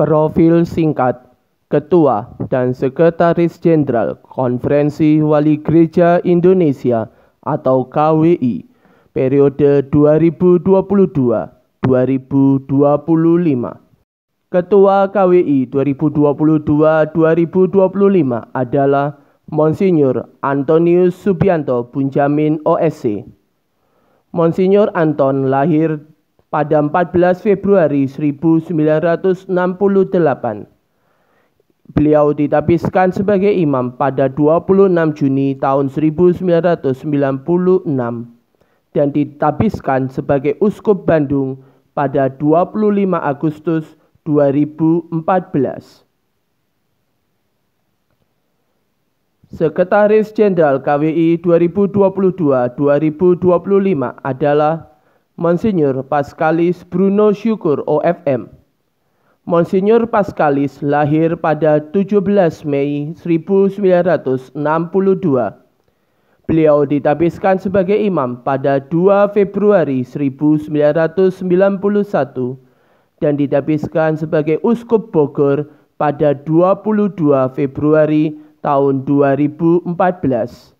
Profil singkat Ketua dan Sekretaris Jenderal Konferensi Wali Gereja Indonesia atau KWI periode 2022-2025. Ketua KWI 2022-2025 adalah Monsinyur Antonius Subianto Bunjamin OSC. Monsinyur Anton lahir pada 14 Februari 1968. Beliau ditapiskan sebagai imam pada 26 Juni tahun 1996 dan ditapiskan sebagai uskup Bandung pada 25 Agustus 2014. Sekretaris Jenderal KWI 2022-2025 adalah Monsignor Pascalis Bruno Syukur OFM. Monsignor Pascalis lahir pada 17 Mei 1962. Beliau ditapiskan sebagai imam pada 2 Februari 1991 dan ditapiskan sebagai uskup Bogor pada 22 Februari tahun 2014.